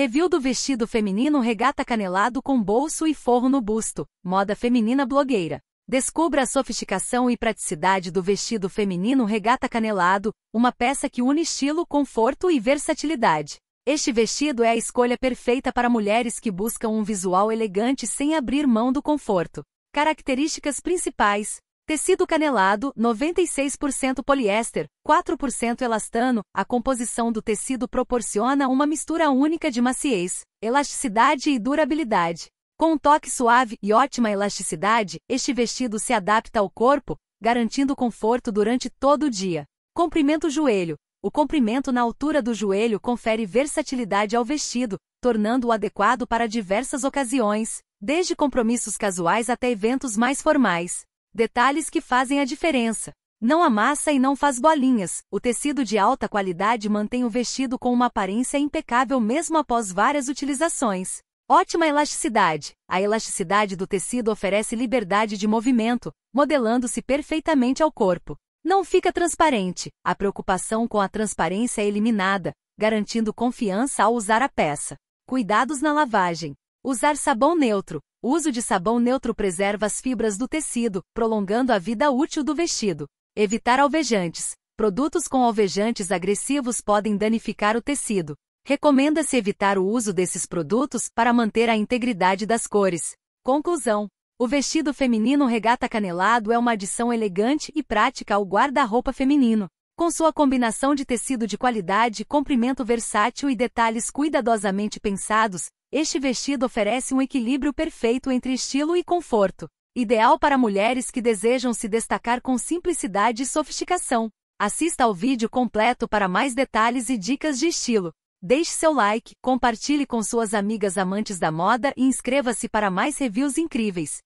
Review do vestido feminino regata canelado com bolso e forro no busto, moda feminina blogueira. Descubra a sofisticação e praticidade do vestido feminino regata canelado, uma peça que une estilo, conforto e versatilidade. Este vestido é a escolha perfeita para mulheres que buscam um visual elegante sem abrir mão do conforto. Características principais: Tecido canelado, 96% poliéster, 4% elastano. A composição do tecido proporciona uma mistura única de maciez, elasticidade e durabilidade. Com um toque suave e ótima elasticidade, este vestido se adapta ao corpo, garantindo conforto durante todo o dia. Comprimento joelho. O comprimento na altura do joelho confere versatilidade ao vestido, tornando-o adequado para diversas ocasiões, desde compromissos casuais até eventos mais formais. Detalhes que fazem a diferença. Não amassa e não faz bolinhas. O tecido de alta qualidade mantém o vestido com uma aparência impecável mesmo após várias utilizações. Ótima elasticidade. A elasticidade do tecido oferece liberdade de movimento, modelando-se perfeitamente ao corpo. Não fica transparente. A preocupação com a transparência é eliminada, garantindo confiança ao usar a peça. Cuidados na lavagem. Usar sabão neutro. O uso de sabão neutro preserva as fibras do tecido, prolongando a vida útil do vestido. Evitar alvejantes. Produtos com alvejantes agressivos podem danificar o tecido. Recomenda-se evitar o uso desses produtos para manter a integridade das cores. Conclusão: O vestido feminino regata canelado é uma adição elegante e prática ao guarda-roupa feminino. Com sua combinação de tecido de qualidade, comprimento versátil e detalhes cuidadosamente pensados, este vestido oferece um equilíbrio perfeito entre estilo e conforto, ideal para mulheres que desejam se destacar com simplicidade e sofisticação. Assista ao vídeo completo para mais detalhes e dicas de estilo. Deixe seu like, compartilhe com suas amigas amantes da moda e inscreva-se para mais reviews incríveis.